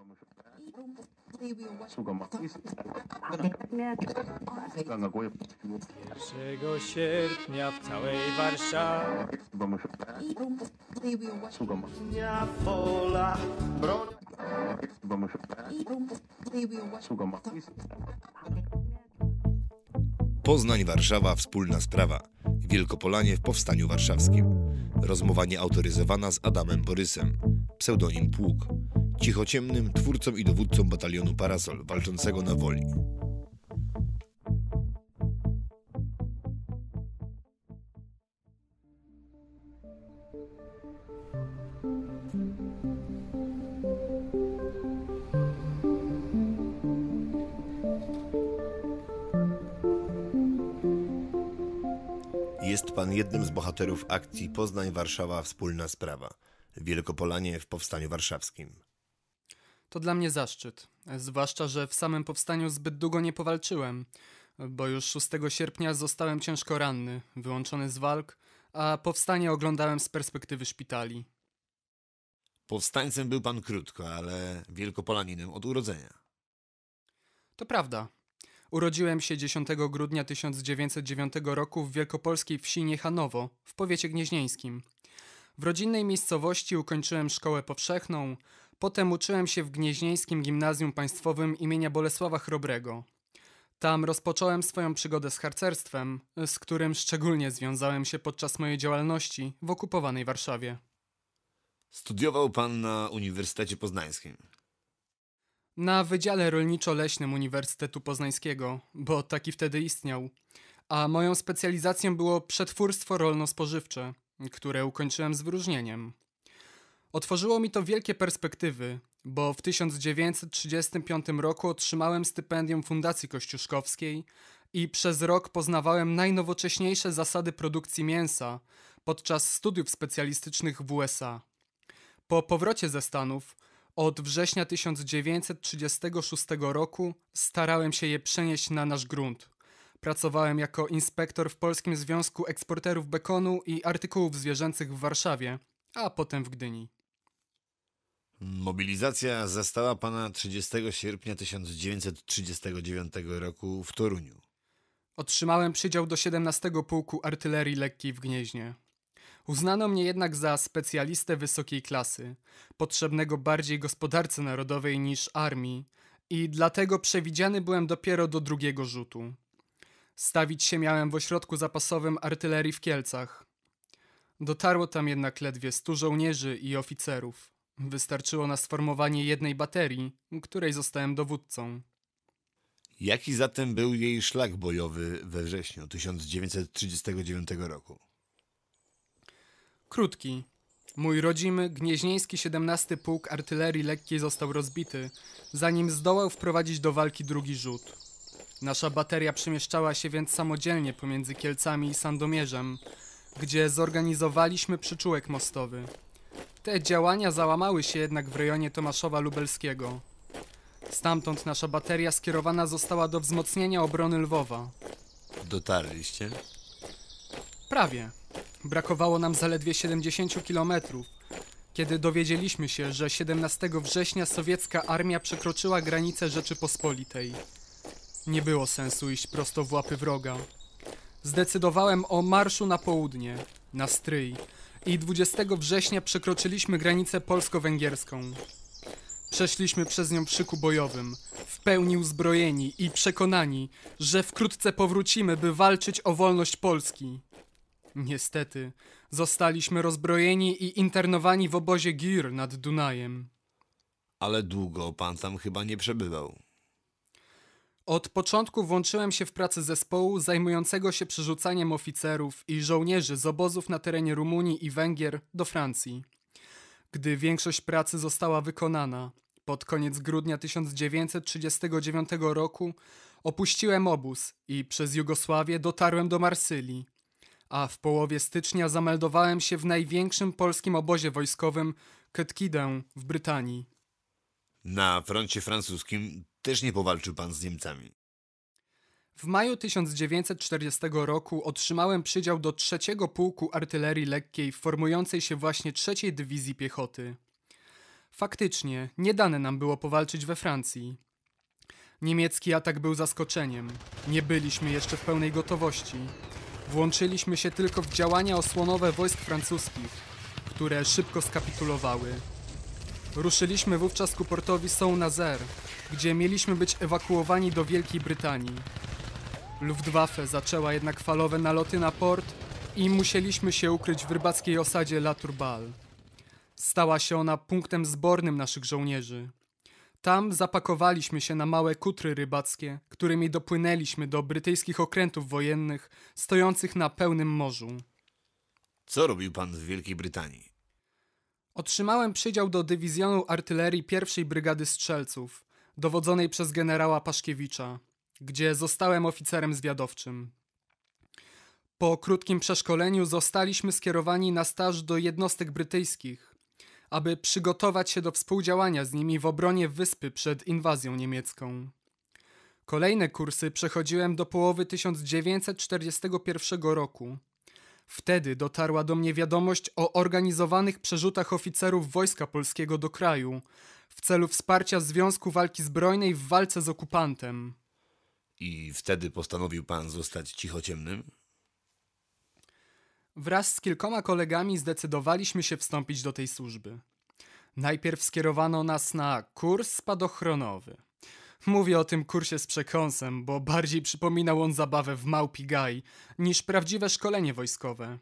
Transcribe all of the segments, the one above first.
1 sierpnia w całej Warszawie Dnia pola broń Poznań-Warszawa wspólna sprawa. Wielkopolanie w Powstaniu Warszawskim. Rozmowa nieautoryzowana z Adamem Borysem. Pseudonim Pług. Cichociemnym twórcą i dowódcą batalionu Parasol walczącego na woli. Jest pan jednym z bohaterów akcji Poznań-Warszawa Wspólna Sprawa. Wielkopolanie w Powstaniu Warszawskim. To dla mnie zaszczyt, zwłaszcza, że w samym powstaniu zbyt długo nie powalczyłem, bo już 6 sierpnia zostałem ciężko ranny, wyłączony z walk, a powstanie oglądałem z perspektywy szpitali. Powstańcem był pan krótko, ale wielkopolaninem od urodzenia. To prawda, Urodziłem się 10 grudnia 1909 roku w wielkopolskiej wsi Niechanowo, w powiecie gnieźnieńskim. W rodzinnej miejscowości ukończyłem szkołę powszechną, potem uczyłem się w Gnieźnieńskim Gimnazjum Państwowym imienia Bolesława Chrobrego. Tam rozpocząłem swoją przygodę z harcerstwem, z którym szczególnie związałem się podczas mojej działalności w okupowanej Warszawie. Studiował pan na Uniwersytecie Poznańskim na Wydziale Rolniczo-Leśnym Uniwersytetu Poznańskiego, bo taki wtedy istniał, a moją specjalizacją było przetwórstwo rolno-spożywcze, które ukończyłem z wyróżnieniem. Otworzyło mi to wielkie perspektywy, bo w 1935 roku otrzymałem stypendium Fundacji Kościuszkowskiej i przez rok poznawałem najnowocześniejsze zasady produkcji mięsa podczas studiów specjalistycznych w USA. Po powrocie ze Stanów od września 1936 roku starałem się je przenieść na nasz grunt. Pracowałem jako inspektor w Polskim Związku Eksporterów Bekonu i Artykułów Zwierzęcych w Warszawie, a potem w Gdyni. Mobilizacja zastała pana 30 sierpnia 1939 roku w Toruniu. Otrzymałem przydział do 17 Pułku Artylerii Lekkiej w Gnieźnie. Uznano mnie jednak za specjalistę wysokiej klasy, potrzebnego bardziej gospodarce narodowej niż armii, i dlatego przewidziany byłem dopiero do drugiego rzutu. Stawić się miałem w ośrodku zapasowym artylerii w Kielcach. Dotarło tam jednak ledwie stu żołnierzy i oficerów. Wystarczyło na sformowanie jednej baterii, której zostałem dowódcą. Jaki zatem był jej szlak bojowy we wrześniu 1939 roku? Krótki. Mój rodzimy gnieźnieński 17 Pułk Artylerii Lekkiej został rozbity, zanim zdołał wprowadzić do walki drugi rzut. Nasza bateria przemieszczała się więc samodzielnie pomiędzy Kielcami i Sandomierzem, gdzie zorganizowaliśmy przyczółek mostowy. Te działania załamały się jednak w rejonie Tomaszowa Lubelskiego. Stamtąd nasza bateria skierowana została do wzmocnienia obrony Lwowa. Dotarliście? Prawie. Brakowało nam zaledwie 70 kilometrów, kiedy dowiedzieliśmy się, że 17 września sowiecka armia przekroczyła granicę Rzeczypospolitej. Nie było sensu iść prosto w łapy wroga. Zdecydowałem o marszu na południe, na stryj, i 20 września przekroczyliśmy granicę polsko-węgierską. Przeszliśmy przez nią w szyku bojowym, w pełni uzbrojeni i przekonani, że wkrótce powrócimy, by walczyć o wolność Polski. Niestety, zostaliśmy rozbrojeni i internowani w obozie Gir nad Dunajem. Ale długo pan tam chyba nie przebywał. Od początku włączyłem się w pracę zespołu zajmującego się przerzucaniem oficerów i żołnierzy z obozów na terenie Rumunii i Węgier do Francji. Gdy większość pracy została wykonana, pod koniec grudnia 1939 roku opuściłem obóz i przez Jugosławię dotarłem do Marsylii, a w połowie stycznia zameldowałem się w największym polskim obozie wojskowym Ketkidę w Brytanii. Na froncie francuskim też nie powalczył pan z Niemcami. W maju 1940 roku otrzymałem przydział do trzeciego pułku artylerii lekkiej formującej się właśnie trzeciej dywizji piechoty. Faktycznie, nie dane nam było powalczyć we Francji. Niemiecki atak był zaskoczeniem. Nie byliśmy jeszcze w pełnej gotowości. Włączyliśmy się tylko w działania osłonowe wojsk francuskich, które szybko skapitulowały. Ruszyliśmy wówczas ku portowi Saint-Nazaire, gdzie mieliśmy być ewakuowani do Wielkiej Brytanii. Luftwaffe zaczęła jednak falowe naloty na port i musieliśmy się ukryć w rybackiej osadzie La Turballe. Stała się ona punktem zbornym naszych żołnierzy. Tam zapakowaliśmy się na małe kutry rybackie, którymi dopłynęliśmy do brytyjskich okrętów wojennych stojących na pełnym morzu. Co robił pan w Wielkiej Brytanii? Otrzymałem przydział do dywizjonu artylerii pierwszej brygady strzelców, dowodzonej przez generała Paszkiewicza, gdzie zostałem oficerem zwiadowczym. Po krótkim przeszkoleniu zostaliśmy skierowani na staż do jednostek brytyjskich, aby przygotować się do współdziałania z nimi w obronie wyspy przed inwazją niemiecką. Kolejne kursy przechodziłem do połowy 1941 roku. Wtedy dotarła do mnie wiadomość o organizowanych przerzutach oficerów Wojska Polskiego do kraju w celu wsparcia Związku Walki Zbrojnej w walce z okupantem. I wtedy postanowił pan zostać cichociemnym? Wraz z kilkoma kolegami zdecydowaliśmy się wstąpić do tej służby. Najpierw skierowano nas na kurs spadochronowy. Mówię o tym kursie z przekąsem, bo bardziej przypominał on zabawę w małpi gaj niż prawdziwe szkolenie wojskowe.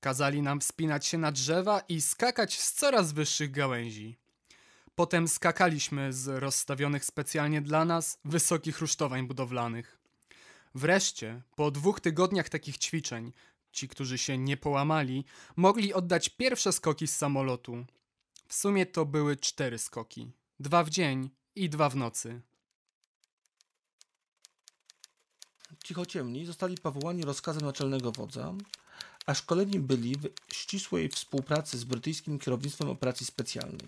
Kazali nam wspinać się na drzewa i skakać z coraz wyższych gałęzi. Potem skakaliśmy z rozstawionych specjalnie dla nas wysokich rusztowań budowlanych. Wreszcie, po dwóch tygodniach takich ćwiczeń, ci, którzy się nie połamali, mogli oddać pierwsze skoki z samolotu. W sumie to były cztery skoki: dwa w dzień i dwa w nocy. Cicho ciemni zostali powołani rozkazem naczelnego wodza, a szkoleni byli w ścisłej współpracy z brytyjskim kierownictwem operacji specjalnej.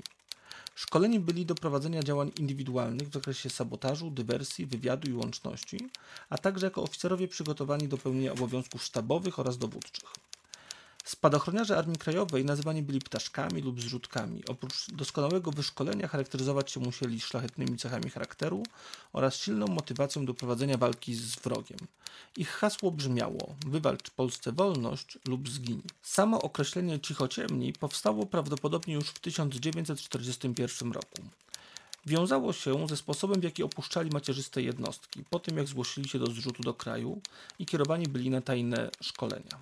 Szkoleni byli do prowadzenia działań indywidualnych w zakresie sabotażu, dywersji, wywiadu i łączności, a także jako oficerowie przygotowani do pełnienia obowiązków sztabowych oraz dowódczych. Spadochroniarze Armii Krajowej nazywani byli ptaszkami lub zrzutkami. Oprócz doskonałego wyszkolenia charakteryzować się musieli szlachetnymi cechami charakteru oraz silną motywacją do prowadzenia walki z wrogiem. Ich hasło brzmiało wywalcz Polsce wolność lub zgiń. Samo określenie cichociemni powstało prawdopodobnie już w 1941 roku wiązało się ze sposobem, w jaki opuszczali macierzyste jednostki, po tym jak zgłosili się do zrzutu do kraju i kierowani byli na tajne szkolenia.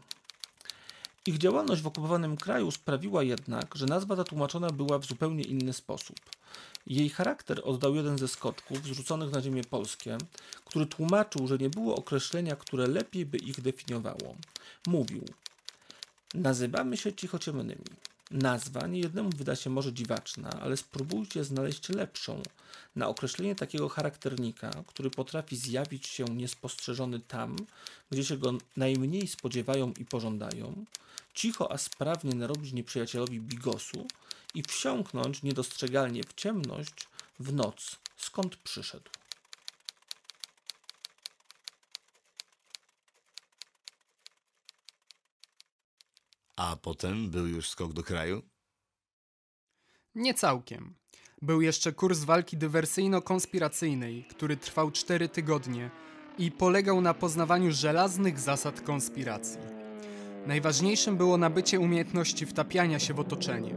Ich działalność w okupowanym kraju sprawiła jednak, że nazwa ta tłumaczona była w zupełnie inny sposób. Jej charakter oddał jeden ze skoczków zrzuconych na ziemię polskie, który tłumaczył, że nie było określenia, które lepiej by ich definiowało. Mówił: Nazywamy się cichociemnymi. Nazwa niejednemu wyda się może dziwaczna, ale spróbujcie znaleźć lepszą na określenie takiego charakternika, który potrafi zjawić się niespostrzeżony tam, gdzie się go najmniej spodziewają i pożądają, cicho a sprawnie narobić nieprzyjacielowi bigosu i wsiąknąć niedostrzegalnie w ciemność w noc, skąd przyszedł. A potem był już skok do kraju? Nie całkiem. Był jeszcze kurs walki dywersyjno-konspiracyjnej, który trwał cztery tygodnie i polegał na poznawaniu żelaznych zasad konspiracji. Najważniejszym było nabycie umiejętności wtapiania się w otoczenie.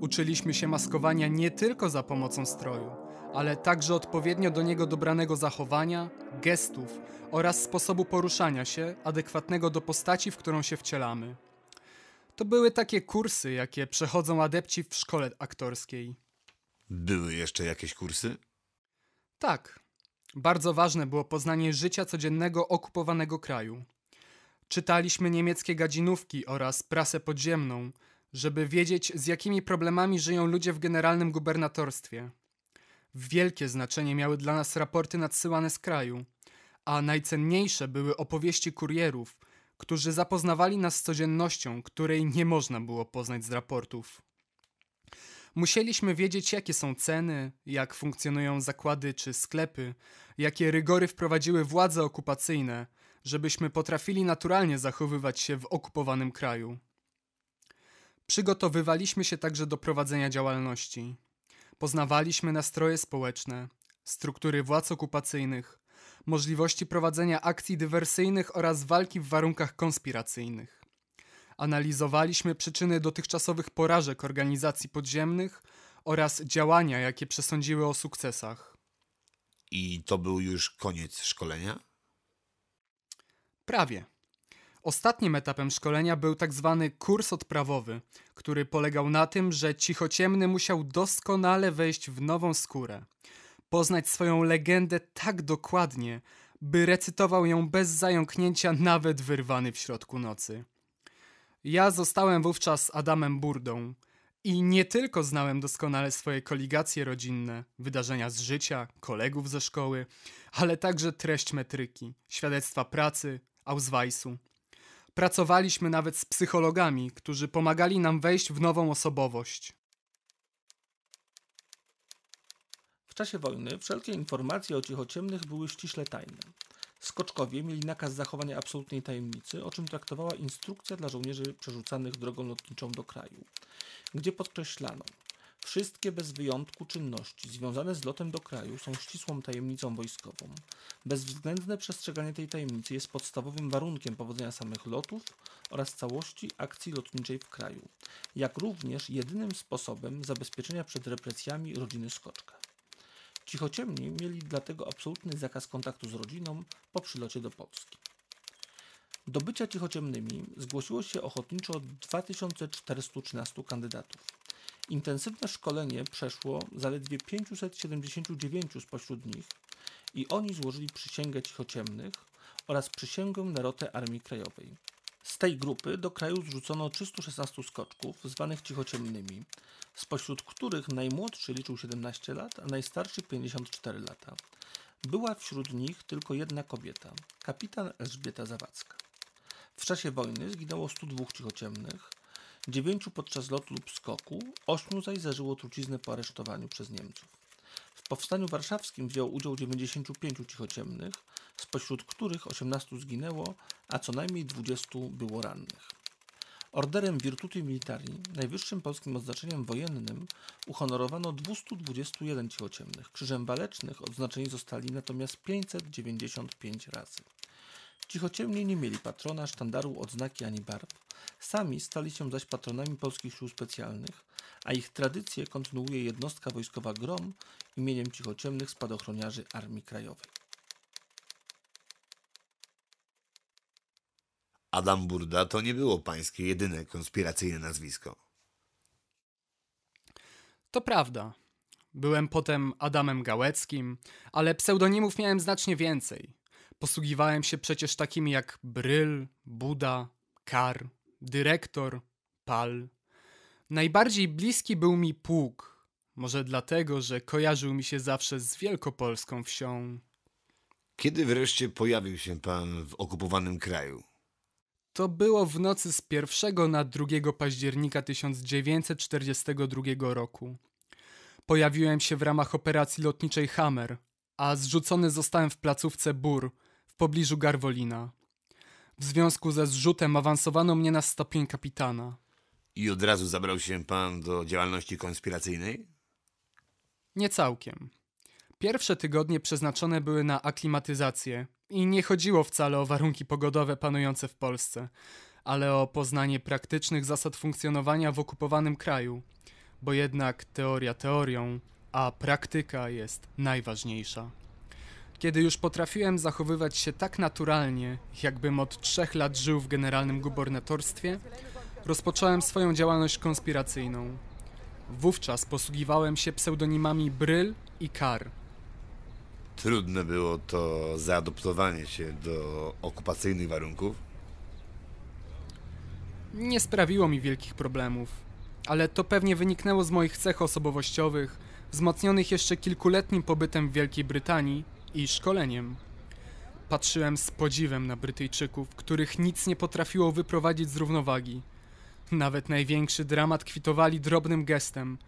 Uczyliśmy się maskowania nie tylko za pomocą stroju, ale także odpowiednio do niego dobranego zachowania, gestów oraz sposobu poruszania się adekwatnego do postaci, w którą się wcielamy. To były takie kursy, jakie przechodzą adepci w szkole aktorskiej. Były jeszcze jakieś kursy? Tak. Bardzo ważne było poznanie życia codziennego okupowanego kraju. Czytaliśmy niemieckie gadzinówki oraz prasę podziemną, żeby wiedzieć, z jakimi problemami żyją ludzie w generalnym gubernatorstwie. Wielkie znaczenie miały dla nas raporty nadsyłane z kraju, a najcenniejsze były opowieści kurierów – którzy zapoznawali nas z codziennością, której nie można było poznać z raportów. Musieliśmy wiedzieć, jakie są ceny, jak funkcjonują zakłady czy sklepy, jakie rygory wprowadziły władze okupacyjne, żebyśmy potrafili naturalnie zachowywać się w okupowanym kraju. Przygotowywaliśmy się także do prowadzenia działalności. Poznawaliśmy nastroje społeczne, struktury władz okupacyjnych, możliwości prowadzenia akcji dywersyjnych oraz walki w warunkach konspiracyjnych. Analizowaliśmy przyczyny dotychczasowych porażek organizacji podziemnych oraz działania, jakie przesądziły o sukcesach. I to był już koniec szkolenia? Prawie. Ostatnim etapem szkolenia był tak zwany kurs odprawowy, który polegał na tym, że cichociemny musiał doskonale wejść w nową skórę poznać swoją legendę tak dokładnie, by recytował ją bez zająknięcia, nawet wyrwany w środku nocy. Ja zostałem wówczas Adamem Burdą i nie tylko znałem doskonale swoje koligacje rodzinne, wydarzenia z życia, kolegów ze szkoły, ale także treść metryki, świadectwa pracy, Ausweisu. Pracowaliśmy nawet z psychologami, którzy pomagali nam wejść w nową osobowość, czasie wojny wszelkie informacje o cichociemnych były ściśle tajne. Skoczkowie mieli nakaz zachowania absolutnej tajemnicy, o czym traktowała instrukcja dla żołnierzy przerzucanych drogą lotniczą do kraju, gdzie podkreślano, Wszystkie bez wyjątku czynności związane z lotem do kraju są ścisłą tajemnicą wojskową. Bezwzględne przestrzeganie tej tajemnicy jest podstawowym warunkiem powodzenia samych lotów oraz całości akcji lotniczej w kraju, jak również jedynym sposobem zabezpieczenia przed represjami rodziny Skoczka. Cichociemni mieli dlatego absolutny zakaz kontaktu z rodziną po przylocie do Polski. Do bycia cichociemnymi zgłosiło się ochotniczo 2413 kandydatów. Intensywne szkolenie przeszło zaledwie 579 spośród nich i oni złożyli przysięgę cichociemnych oraz przysięgę na rotę Armii Krajowej, z tej grupy do kraju zrzucono 316 skoczków, zwanych cichociemnymi, spośród których najmłodszy liczył 17 lat, a najstarszy 54 lata. Była wśród nich tylko jedna kobieta, kapitan Elżbieta Zawadzka. W czasie wojny zginęło 102 cichociemnych, 9 podczas lotu lub skoku, 8 zaś zażyło truciznę po aresztowaniu przez Niemców. W powstaniu warszawskim wziął udział 95 cichociemnych, spośród których 18 zginęło, a co najmniej 20 było rannych. Orderem Virtuti Militari, najwyższym polskim odznaczeniem wojennym, uhonorowano 221 cichociemnych. Krzyżem Walecznych odznaczeni zostali natomiast 595 razy. Cichociemni nie mieli patrona, sztandaru, odznaki ani barw. Sami stali się zaś patronami polskich sił specjalnych, a ich tradycję kontynuuje jednostka wojskowa GROM imieniem cichociemnych spadochroniarzy Armii Krajowej. Adam Burda to nie było pańskie jedyne konspiracyjne nazwisko. To prawda. Byłem potem Adamem Gałeckim, ale pseudonimów miałem znacznie więcej. Posługiwałem się przecież takimi jak Bryl, Buda, Kar, Dyrektor, Pal. Najbardziej bliski był mi Pług. Może dlatego, że kojarzył mi się zawsze z wielkopolską wsią. Kiedy wreszcie pojawił się pan w okupowanym kraju? To było w nocy z 1 na 2 października 1942 roku. Pojawiłem się w ramach operacji lotniczej Hammer, a zrzucony zostałem w placówce Bur w pobliżu Garwolina. W związku ze zrzutem awansowano mnie na stopień kapitana. I od razu zabrał się pan do działalności konspiracyjnej? Nie całkiem. Pierwsze tygodnie przeznaczone były na aklimatyzację, i nie chodziło wcale o warunki pogodowe panujące w Polsce, ale o poznanie praktycznych zasad funkcjonowania w okupowanym kraju, bo jednak teoria teorią, a praktyka jest najważniejsza. Kiedy już potrafiłem zachowywać się tak naturalnie, jakbym od trzech lat żył w generalnym gubernatorstwie, rozpocząłem swoją działalność konspiracyjną. Wówczas posługiwałem się pseudonimami Bryl i Kar – trudne było to zaadoptowanie się do okupacyjnych warunków? Nie sprawiło mi wielkich problemów, ale to pewnie wyniknęło z moich cech osobowościowych, wzmocnionych jeszcze kilkuletnim pobytem w Wielkiej Brytanii i szkoleniem. Patrzyłem z podziwem na Brytyjczyków, których nic nie potrafiło wyprowadzić z równowagi. Nawet największy dramat kwitowali drobnym gestem –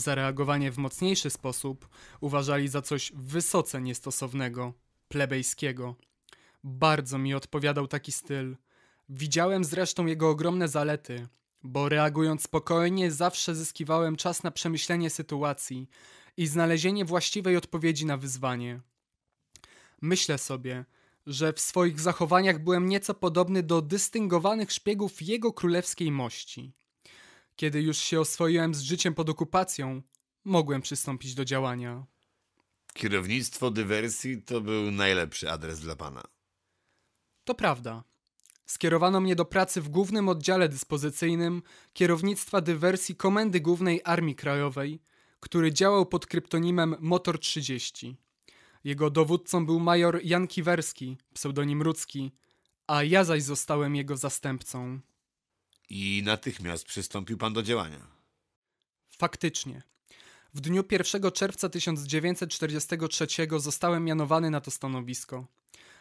zareagowanie w mocniejszy sposób uważali za coś wysoce niestosownego, plebejskiego. Bardzo mi odpowiadał taki styl. Widziałem zresztą jego ogromne zalety, bo reagując spokojnie, zawsze zyskiwałem czas na przemyślenie sytuacji i znalezienie właściwej odpowiedzi na wyzwanie. Myślę sobie, że w swoich zachowaniach byłem nieco podobny do dystyngowanych szpiegów jego królewskiej mości. Kiedy już się oswoiłem z życiem pod okupacją, mogłem przystąpić do działania. Kierownictwo dywersji to był najlepszy adres dla pana. To prawda. Skierowano mnie do pracy w głównym oddziale dyspozycyjnym kierownictwa dywersji Komendy Głównej Armii Krajowej, który działał pod kryptonimem Motor 30. Jego dowódcą był major Jan Kiwerski, pseudonim Rudzki, a ja zaś zostałem jego zastępcą. I natychmiast przystąpił pan do działania. Faktycznie. W dniu 1 czerwca 1943 zostałem mianowany na to stanowisko,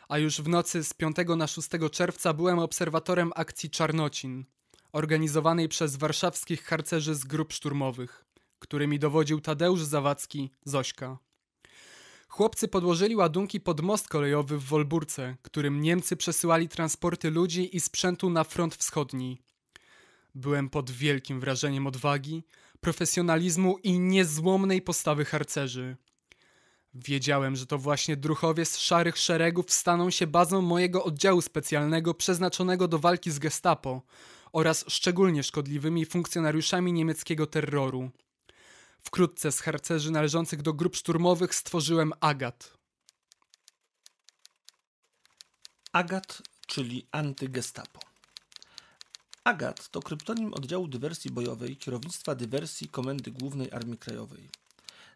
a już w nocy z 5 na 6 czerwca byłem obserwatorem akcji Czarnocin, organizowanej przez warszawskich harcerzy z grup szturmowych, którymi dowodził Tadeusz Zawadzki, Zośka. Chłopcy podłożyli ładunki pod most kolejowy w Wolburce, którym Niemcy przesyłali transporty ludzi i sprzętu na front wschodni, Byłem pod wielkim wrażeniem odwagi, profesjonalizmu i niezłomnej postawy harcerzy. Wiedziałem, że to właśnie druchowie z szarych szeregów staną się bazą mojego oddziału specjalnego przeznaczonego do walki z Gestapo oraz szczególnie szkodliwymi funkcjonariuszami niemieckiego terroru. Wkrótce z harcerzy należących do grup szturmowych stworzyłem Agat. Agat, czyli antygestapo. Agat to kryptonim oddziału dywersji bojowej kierownictwa dywersji Komendy Głównej Armii Krajowej.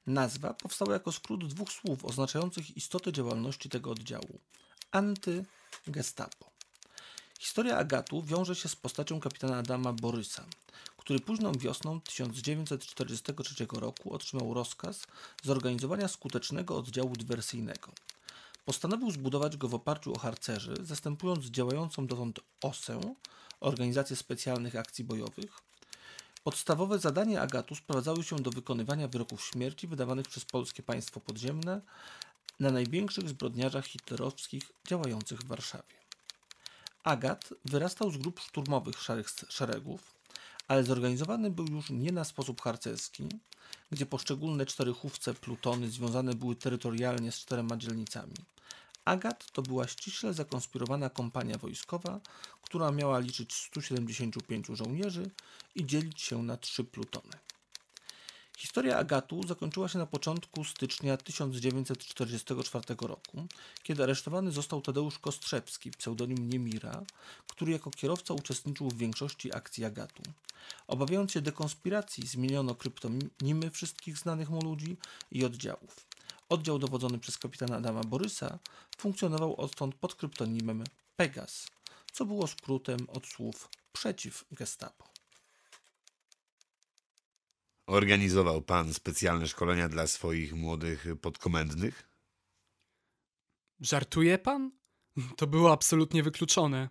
Nazwa powstała jako skrót dwóch słów oznaczających istotę działalności tego oddziału: anty-gestapo. Historia Agatu wiąże się z postacią kapitana Adama Borysa, który późną wiosną 1943 roku otrzymał rozkaz zorganizowania skutecznego oddziału dywersyjnego. Postanowił zbudować go w oparciu o harcerzy, zastępując działającą dotąd OSę, Organizację Specjalnych Akcji Bojowych. Podstawowe zadania Agatu sprowadzały się do wykonywania wyroków śmierci wydawanych przez polskie państwo podziemne na największych zbrodniarzach hitlerowskich działających w Warszawie. Agat wyrastał z grup szturmowych szarych szeregów, ale zorganizowany był już nie na sposób harcerski, gdzie poszczególne czterychówce plutony związane były terytorialnie z czterema dzielnicami. Agat to była ściśle zakonspirowana kompania wojskowa, która miała liczyć 175 żołnierzy i dzielić się na trzy plutony. Historia Agatu zakończyła się na początku stycznia 1944 roku, kiedy aresztowany został Tadeusz Kostrzewski, pseudonim Niemira, który jako kierowca uczestniczył w większości akcji Agatu. Obawiając się dekonspiracji, zmieniono kryptonimy wszystkich znanych mu ludzi i oddziałów. Oddział dowodzony przez kapitana Adama Borysa funkcjonował odtąd pod kryptonimem Pegas, co było skrótem od słów przeciw Gestapo. Organizował pan specjalne szkolenia dla swoich młodych podkomendnych? Żartuje pan? To było absolutnie wykluczone.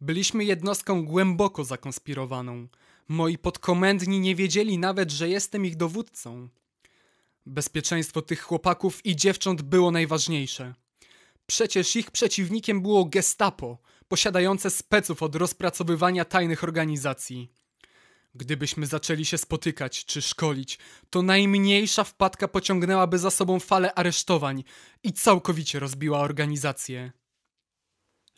Byliśmy jednostką głęboko zakonspirowaną. Moi podkomendni nie wiedzieli nawet, że jestem ich dowódcą. Bezpieczeństwo tych chłopaków i dziewcząt było najważniejsze. Przecież ich przeciwnikiem było Gestapo, posiadające speców od rozpracowywania tajnych organizacji. Gdybyśmy zaczęli się spotykać czy szkolić, to najmniejsza wpadka pociągnęłaby za sobą falę aresztowań i całkowicie rozbiła organizację.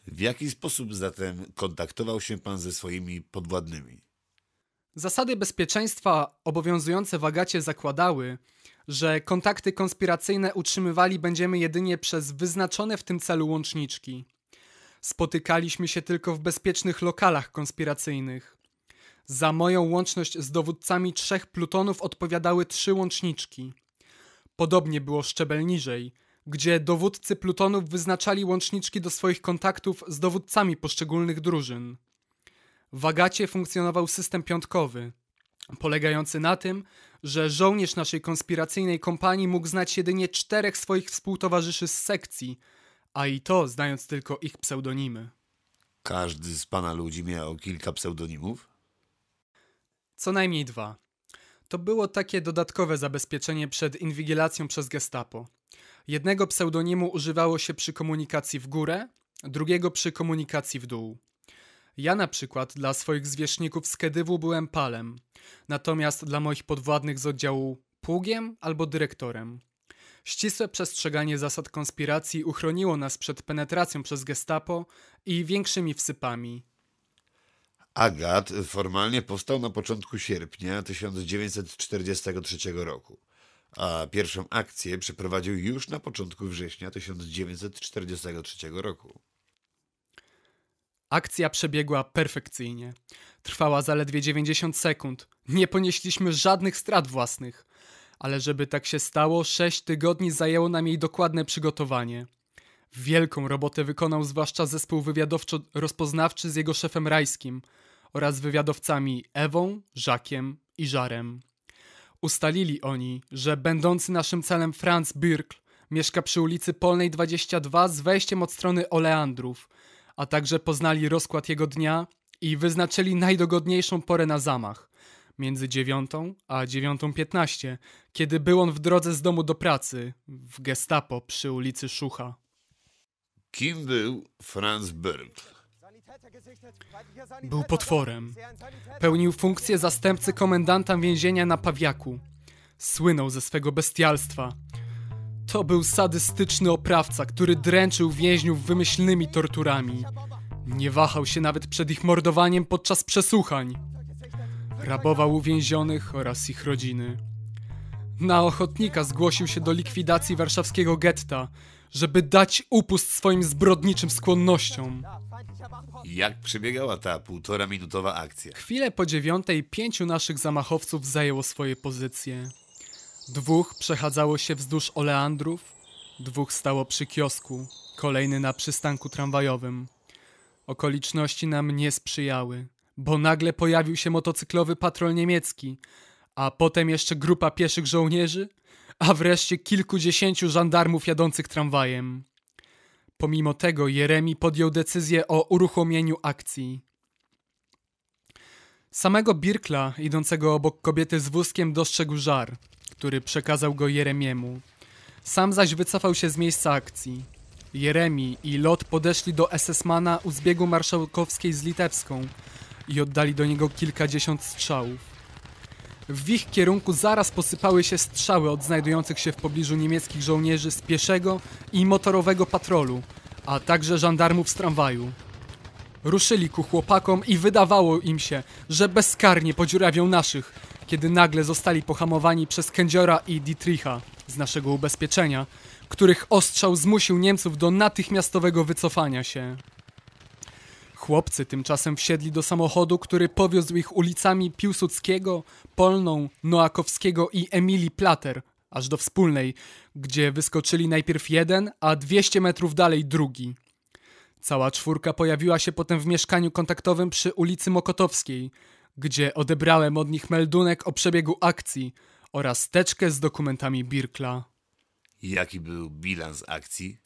W jaki sposób zatem kontaktował się pan ze swoimi podwładnymi? Zasady bezpieczeństwa obowiązujące w Agacie zakładały, że kontakty konspiracyjne utrzymywali będziemy jedynie przez wyznaczone w tym celu łączniczki. Spotykaliśmy się tylko w bezpiecznych lokalach konspiracyjnych. Za moją łączność z dowódcami trzech plutonów odpowiadały trzy łączniczki. Podobnie było szczebel niżej, gdzie dowódcy plutonów wyznaczali łączniczki do swoich kontaktów z dowódcami poszczególnych drużyn. W Agacie funkcjonował system piątkowy, polegający na tym, że żołnierz naszej konspiracyjnej kompanii mógł znać jedynie czterech swoich współtowarzyszy z sekcji, a i to znając tylko ich pseudonimy. Każdy z pana ludzi miał kilka pseudonimów? Co najmniej dwa. To było takie dodatkowe zabezpieczenie przed inwigilacją przez Gestapo. Jednego pseudonimu używało się przy komunikacji w górę, drugiego przy komunikacji w dół. Ja na przykład dla swoich zwierzchników z Kedywu byłem palem, natomiast dla moich podwładnych z oddziału pługiem albo dyrektorem. Ścisłe przestrzeganie zasad konspiracji uchroniło nas przed penetracją przez Gestapo i większymi wsypami. Agat formalnie powstał na początku sierpnia 1943 roku, a pierwszą akcję przeprowadził już na początku września 1943 roku. Akcja przebiegła perfekcyjnie. Trwała zaledwie 90 sekund. Nie ponieśliśmy żadnych strat własnych. Ale żeby tak się stało, 6 tygodni zajęło nam jej dokładne przygotowanie. Wielką robotę wykonał zwłaszcza zespół wywiadowczo-rozpoznawczy z jego szefem Rajskim oraz wywiadowcami Ewą, Żakiem i Żarem. Ustalili oni, że będący naszym celem Franz Birkl mieszka przy ulicy Polnej 22 z wejściem od strony Oleandrów – a także poznali rozkład jego dnia i wyznaczyli najdogodniejszą porę na zamach między 9 a 9.15, kiedy był on w drodze z domu do pracy w Gestapo przy ulicy Szucha. Kim był Franz Berg? Był potworem. Pełnił funkcję zastępcy komendanta więzienia na Pawiaku. Słynął ze swego bestialstwa. To był sadystyczny oprawca, który dręczył więźniów wymyślnymi torturami. Nie wahał się nawet przed ich mordowaniem podczas przesłuchań. Rabował uwięzionych oraz ich rodziny. Na ochotnika zgłosił się do likwidacji warszawskiego getta, żeby dać upust swoim zbrodniczym skłonnościom. Jak przebiegała ta półtora minutowa akcja? Chwilę po dziewiątej pięciu naszych zamachowców zajęło swoje pozycje. Dwóch przechadzało się wzdłuż oleandrów, dwóch stało przy kiosku, kolejny na przystanku tramwajowym. Okoliczności nam nie sprzyjały, bo nagle pojawił się motocyklowy patrol niemiecki, a potem jeszcze grupa pieszych żołnierzy, a wreszcie kilkudziesięciu żandarmów jadących tramwajem. Pomimo tego Jeremi podjął decyzję o uruchomieniu akcji. Samego Birkla, idącego obok kobiety z wózkiem, dostrzegł żar – który przekazał go Jeremiemu. Sam zaś wycofał się z miejsca akcji. Jeremi i Lot podeszli do Esesmana u zbiegu marszałkowskiej z Litewską i oddali do niego kilkadziesiąt strzałów. W ich kierunku zaraz posypały się strzały od znajdujących się w pobliżu niemieckich żołnierzy z pieszego i motorowego patrolu, a także żandarmów z tramwaju. Ruszyli ku chłopakom i wydawało im się, że bezkarnie podziurawią naszych, kiedy nagle zostali pohamowani przez Kędziora i Dietricha z naszego ubezpieczenia, których ostrzał zmusił Niemców do natychmiastowego wycofania się. Chłopcy tymczasem wsiedli do samochodu, który powiózł ich ulicami Piłsudskiego, Polną, Noakowskiego i Emilii Plater, aż do wspólnej, gdzie wyskoczyli najpierw jeden, a 200 metrów dalej drugi. Cała czwórka pojawiła się potem w mieszkaniu kontaktowym przy ulicy Mokotowskiej, gdzie odebrałem od nich meldunek o przebiegu akcji oraz teczkę z dokumentami Birkla. Jaki był bilans akcji?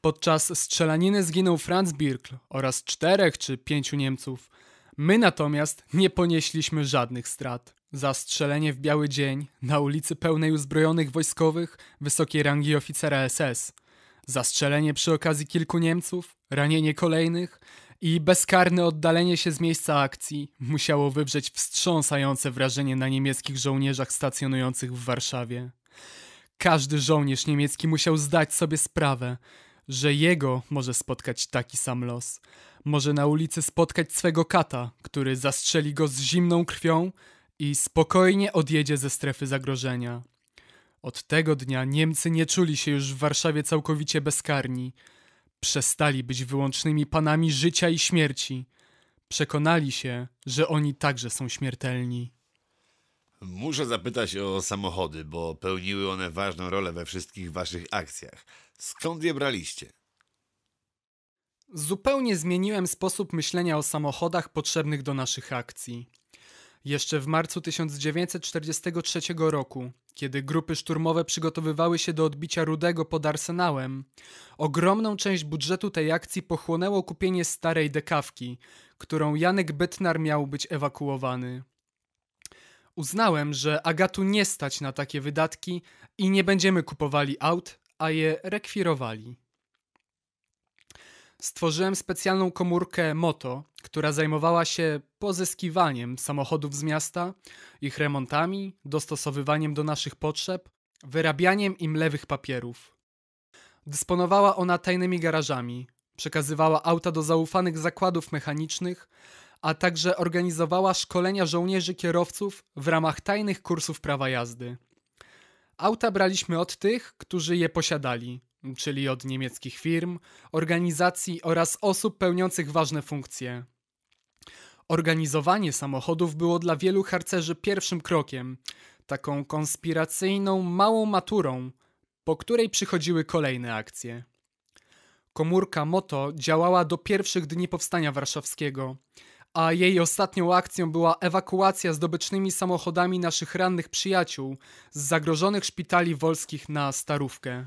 Podczas strzelaniny zginął Franz Birkl oraz czterech czy pięciu Niemców. My natomiast nie ponieśliśmy żadnych strat. Zastrzelenie w biały dzień na ulicy pełnej uzbrojonych wojskowych wysokiej rangi oficera SS. Zastrzelenie przy okazji kilku Niemców, ranienie kolejnych, i bezkarne oddalenie się z miejsca akcji musiało wywrzeć wstrząsające wrażenie na niemieckich żołnierzach stacjonujących w Warszawie. Każdy żołnierz niemiecki musiał zdać sobie sprawę, że jego może spotkać taki sam los. Może na ulicy spotkać swego kata, który zastrzeli go z zimną krwią i spokojnie odjedzie ze strefy zagrożenia. Od tego dnia Niemcy nie czuli się już w Warszawie całkowicie bezkarni. Przestali być wyłącznymi panami życia i śmierci. Przekonali się, że oni także są śmiertelni. Muszę zapytać o samochody, bo pełniły one ważną rolę we wszystkich waszych akcjach. Skąd je braliście? Zupełnie zmieniłem sposób myślenia o samochodach potrzebnych do naszych akcji. Jeszcze w marcu 1943 roku, kiedy grupy szturmowe przygotowywały się do odbicia Rudego pod Arsenałem, ogromną część budżetu tej akcji pochłonęło kupienie starej dekawki, którą Janek Bytnar miał być ewakuowany. Uznałem, że Agatu nie stać na takie wydatki i nie będziemy kupowali aut, a je rekwirowali. Stworzyłem specjalną komórkę Moto, która zajmowała się pozyskiwaniem samochodów z miasta, ich remontami, dostosowywaniem do naszych potrzeb, wyrabianiem im lewych papierów. Dysponowała ona tajnymi garażami, przekazywała auta do zaufanych zakładów mechanicznych, a także organizowała szkolenia żołnierzy kierowców w ramach tajnych kursów prawa jazdy. Auta braliśmy od tych, którzy je posiadali, czyli od niemieckich firm, organizacji oraz osób pełniących ważne funkcje. Organizowanie samochodów było dla wielu harcerzy pierwszym krokiem, taką konspiracyjną małą maturą, po której przychodziły kolejne akcje. Komórka Moto działała do pierwszych dni powstania warszawskiego, a jej ostatnią akcją była ewakuacja zdobycznymi samochodami naszych rannych przyjaciół z zagrożonych szpitali wolskich na Starówkę.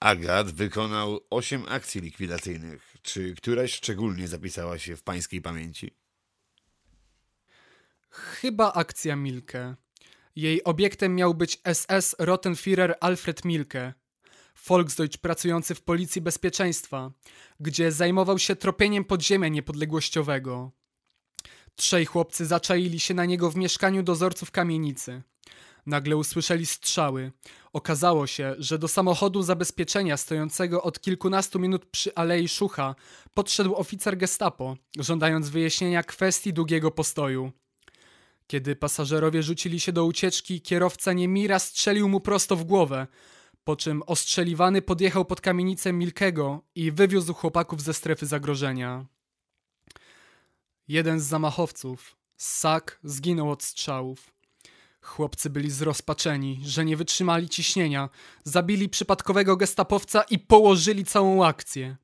Agat wykonał osiem akcji likwidacyjnych. Czy któraś szczególnie zapisała się w pańskiej pamięci? Chyba akcja Milke. Jej obiektem miał być SS Rottenführer Alfred Milke, Volksdeutsch pracujący w Policji Bezpieczeństwa, gdzie zajmował się tropieniem podziemia niepodległościowego. Trzej chłopcy zaczaili się na niego w mieszkaniu dozorców kamienicy. Nagle usłyszeli strzały. Okazało się, że do samochodu zabezpieczenia stojącego od kilkunastu minut przy Alei Szucha podszedł oficer gestapo, żądając wyjaśnienia kwestii długiego postoju. Kiedy pasażerowie rzucili się do ucieczki, kierowca Niemira strzelił mu prosto w głowę, po czym ostrzeliwany podjechał pod kamienicę Milkego i wywiózł chłopaków ze strefy zagrożenia. Jeden z zamachowców, Sak, zginął od strzałów. Chłopcy byli zrozpaczeni, że nie wytrzymali ciśnienia, zabili przypadkowego gestapowca i położyli całą akcję.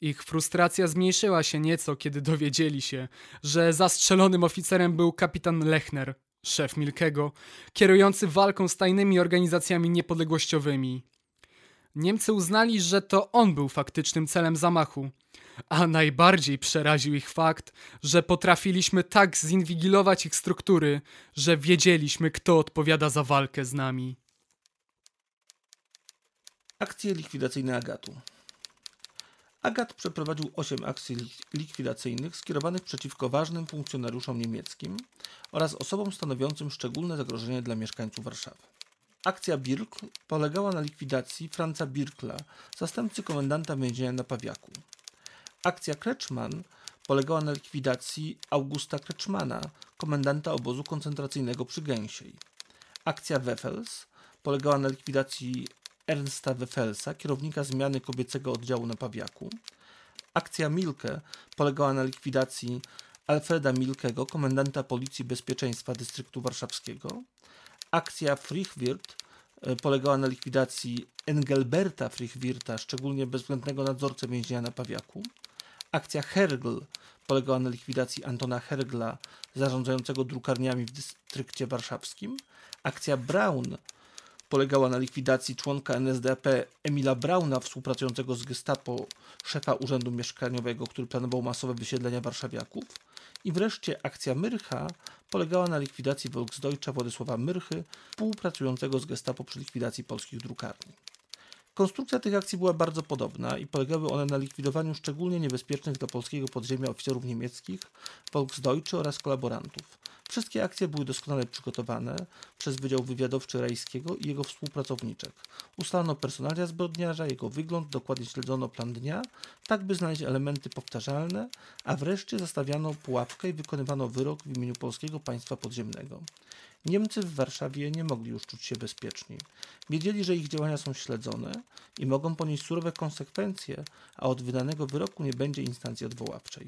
Ich frustracja zmniejszyła się nieco, kiedy dowiedzieli się, że zastrzelonym oficerem był kapitan Lechner, szef Milkego, kierujący walką z tajnymi organizacjami niepodległościowymi. Niemcy uznali, że to on był faktycznym celem zamachu. A najbardziej przeraził ich fakt, że potrafiliśmy tak zinwigilować ich struktury, że wiedzieliśmy, kto odpowiada za walkę z nami. Akcje likwidacyjne Agatu. Agat przeprowadził 8 akcji likwidacyjnych skierowanych przeciwko ważnym funkcjonariuszom niemieckim oraz osobom stanowiącym szczególne zagrożenie dla mieszkańców Warszawy. Akcja Birkl polegała na likwidacji Franca Birkla, zastępcy komendanta więzienia na Pawiaku. Akcja Kretschmann polegała na likwidacji Augusta Kreczmana, komendanta obozu koncentracyjnego przy Gęsiej. Akcja Weffels polegała na likwidacji Ernsta Wefelsa, kierownika zmiany kobiecego oddziału na Pawiaku. Akcja Milke polegała na likwidacji Alfreda Milkego, komendanta Policji Bezpieczeństwa Dystryktu Warszawskiego. Akcja Frichwirt e, polegała na likwidacji Engelberta Frichwirta, szczególnie bezwzględnego nadzorcę więzienia na Pawiaku. Akcja Hergl polegała na likwidacji Antona Hergla, zarządzającego drukarniami w dystrykcie warszawskim. Akcja Braun polegała na likwidacji członka NSDAP Emila Brauna, współpracującego z Gestapo, szefa Urzędu Mieszkaniowego, który planował masowe wysiedlenia warszawiaków. I wreszcie akcja Myrcha polegała na likwidacji Volksdeutscha Władysława Myrchy, współpracującego z Gestapo przy likwidacji polskich drukarni. Konstrukcja tych akcji była bardzo podobna i polegały one na likwidowaniu szczególnie niebezpiecznych dla polskiego podziemia oficerów niemieckich, Volksdeutsche oraz kolaborantów. Wszystkie akcje były doskonale przygotowane przez Wydział Wywiadowczy Rajskiego i jego współpracowniczek. Ustalono personalia zbrodniarza, jego wygląd, dokładnie śledzono plan dnia, tak by znaleźć elementy powtarzalne, a wreszcie zastawiano pułapkę i wykonywano wyrok w imieniu polskiego państwa podziemnego. Niemcy w Warszawie nie mogli już czuć się bezpieczni. Wiedzieli, że ich działania są śledzone i mogą ponieść surowe konsekwencje, a od wydanego wyroku nie będzie instancji odwoławczej.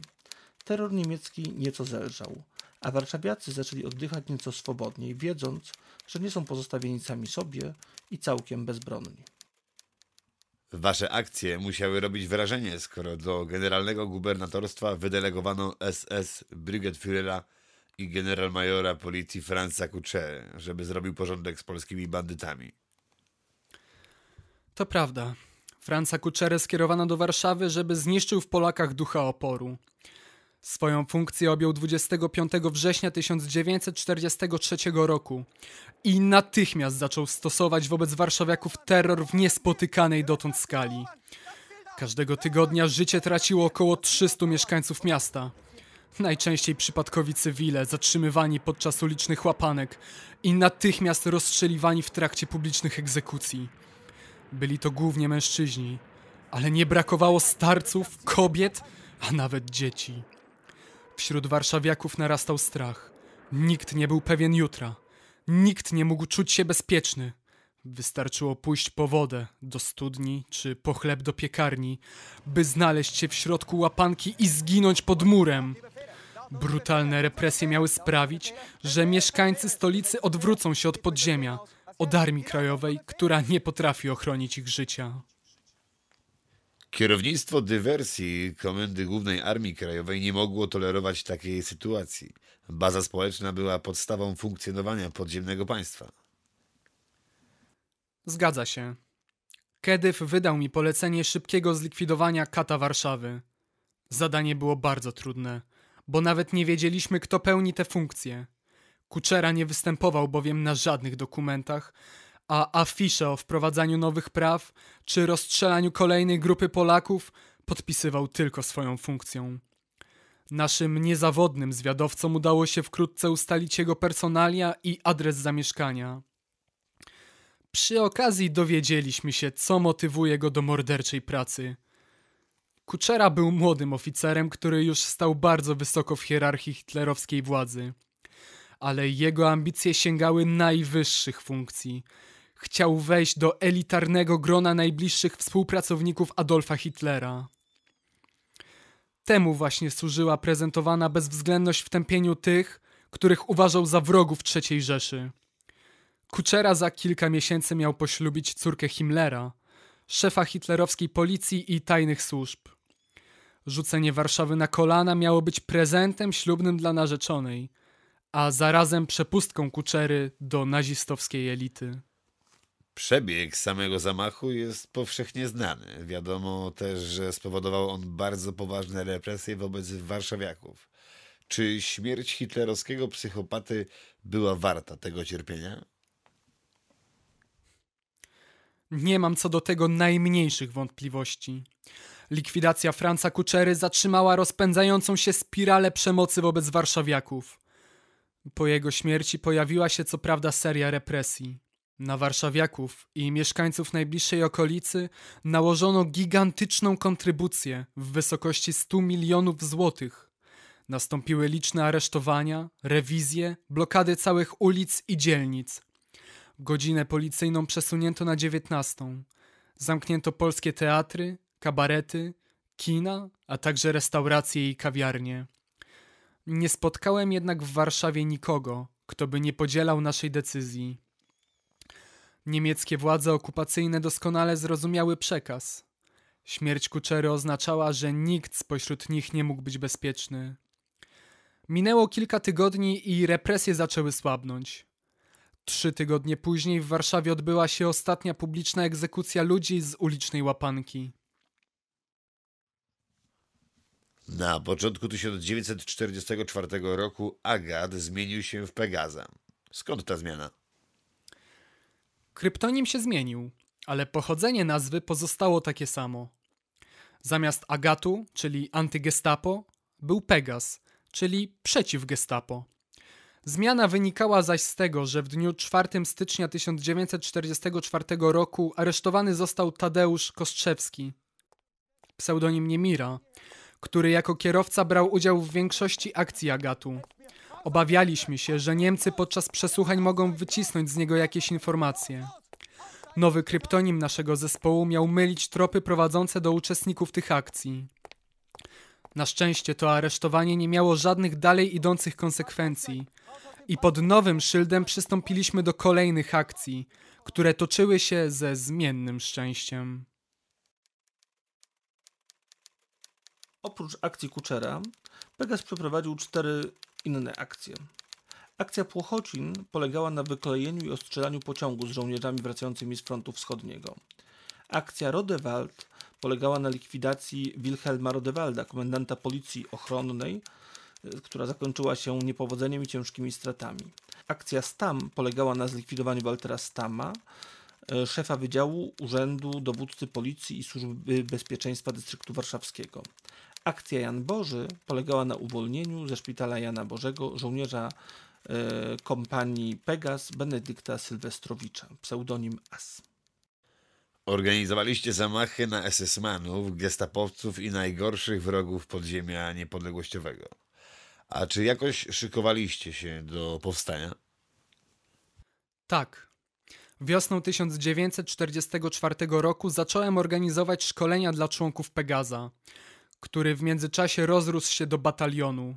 Terror niemiecki nieco zelżał a warszawiacy zaczęli oddychać nieco swobodniej, wiedząc, że nie są pozostawieni sami sobie i całkiem bezbronni. Wasze akcje musiały robić wrażenie, skoro do generalnego gubernatorstwa wydelegowano SS Brigadiera i generalmajora policji Franza Kucze, żeby zrobił porządek z polskimi bandytami. To prawda. Franca Kuczerę skierowano do Warszawy, żeby zniszczył w Polakach ducha oporu. Swoją funkcję objął 25 września 1943 roku i natychmiast zaczął stosować wobec warszawiaków terror w niespotykanej dotąd skali. Każdego tygodnia życie traciło około 300 mieszkańców miasta. Najczęściej przypadkowi cywile, zatrzymywani podczas ulicznych łapanek i natychmiast rozstrzeliwani w trakcie publicznych egzekucji. Byli to głównie mężczyźni, ale nie brakowało starców, kobiet, a nawet dzieci. Wśród warszawiaków narastał strach. Nikt nie był pewien jutra. Nikt nie mógł czuć się bezpieczny. Wystarczyło pójść po wodę do studni czy po chleb do piekarni, by znaleźć się w środku łapanki i zginąć pod murem. Brutalne represje miały sprawić, że mieszkańcy stolicy odwrócą się od podziemia, od Armii Krajowej, która nie potrafi ochronić ich życia. Kierownictwo dywersji Komendy Głównej Armii Krajowej nie mogło tolerować takiej sytuacji. Baza społeczna była podstawą funkcjonowania podziemnego państwa. Zgadza się. Kedyw wydał mi polecenie szybkiego zlikwidowania kata Warszawy. Zadanie było bardzo trudne, bo nawet nie wiedzieliśmy, kto pełni te funkcje. Kuczera nie występował bowiem na żadnych dokumentach, a afisze o wprowadzaniu nowych praw czy rozstrzelaniu kolejnej grupy Polaków podpisywał tylko swoją funkcją. Naszym niezawodnym zwiadowcom udało się wkrótce ustalić jego personalia i adres zamieszkania. Przy okazji dowiedzieliśmy się, co motywuje go do morderczej pracy. Kuczera był młodym oficerem, który już stał bardzo wysoko w hierarchii hitlerowskiej władzy. Ale jego ambicje sięgały najwyższych funkcji chciał wejść do elitarnego grona najbliższych współpracowników Adolfa Hitlera. Temu właśnie służyła prezentowana bezwzględność w tępieniu tych, których uważał za wrogów III Rzeszy. Kuczera za kilka miesięcy miał poślubić córkę Himmlera, szefa hitlerowskiej policji i tajnych służb. Rzucenie Warszawy na kolana miało być prezentem ślubnym dla narzeczonej, a zarazem przepustką Kuczery do nazistowskiej elity. Przebieg samego zamachu jest powszechnie znany. Wiadomo też, że spowodował on bardzo poważne represje wobec warszawiaków. Czy śmierć hitlerowskiego psychopaty była warta tego cierpienia? Nie mam co do tego najmniejszych wątpliwości. Likwidacja Franca Kuczery zatrzymała rozpędzającą się spiralę przemocy wobec warszawiaków. Po jego śmierci pojawiła się co prawda seria represji. Na warszawiaków i mieszkańców najbliższej okolicy nałożono gigantyczną kontrybucję w wysokości 100 milionów złotych. Nastąpiły liczne aresztowania, rewizje, blokady całych ulic i dzielnic. Godzinę policyjną przesunięto na 19. Zamknięto polskie teatry, kabarety, kina, a także restauracje i kawiarnie. Nie spotkałem jednak w Warszawie nikogo, kto by nie podzielał naszej decyzji. Niemieckie władze okupacyjne doskonale zrozumiały przekaz. Śmierć Kuczery oznaczała, że nikt spośród nich nie mógł być bezpieczny. Minęło kilka tygodni i represje zaczęły słabnąć. Trzy tygodnie później w Warszawie odbyła się ostatnia publiczna egzekucja ludzi z ulicznej łapanki. Na początku 1944 roku Agad zmienił się w Pegaza. Skąd ta zmiana? Kryptonim się zmienił, ale pochodzenie nazwy pozostało takie samo. Zamiast Agatu, czyli antygestapo, był Pegas, czyli przeciwgestapo. Zmiana wynikała zaś z tego, że w dniu 4 stycznia 1944 roku aresztowany został Tadeusz Kostrzewski, pseudonim Niemira, który jako kierowca brał udział w większości akcji Agatu. Obawialiśmy się, że Niemcy podczas przesłuchań mogą wycisnąć z niego jakieś informacje. Nowy kryptonim naszego zespołu miał mylić tropy prowadzące do uczestników tych akcji. Na szczęście to aresztowanie nie miało żadnych dalej idących konsekwencji. I pod nowym szyldem przystąpiliśmy do kolejnych akcji, które toczyły się ze zmiennym szczęściem. Oprócz akcji Kuczera, Pegas przeprowadził cztery inne akcje. Akcja Płochocin polegała na wyklejeniu i ostrzelaniu pociągu z żołnierzami wracającymi z frontu wschodniego. Akcja Rodewald polegała na likwidacji Wilhelma Rodewalda, komendanta policji ochronnej, e, która zakończyła się niepowodzeniem i ciężkimi stratami. Akcja Stam polegała na zlikwidowaniu Waltera Stama, e, szefa Wydziału Urzędu Dowódcy Policji i Służby Bezpieczeństwa Dystryktu Warszawskiego. Akcja Jan Boży polegała na uwolnieniu ze szpitala Jana Bożego żołnierza y, kompanii Pegas Benedykta Sylwestrowicza, pseudonim As. Organizowaliście zamachy na SS-manów, gestapowców i najgorszych wrogów podziemia niepodległościowego. A czy jakoś szykowaliście się do powstania? Tak. Wiosną 1944 roku zacząłem organizować szkolenia dla członków Pegaza który w międzyczasie rozrósł się do batalionu.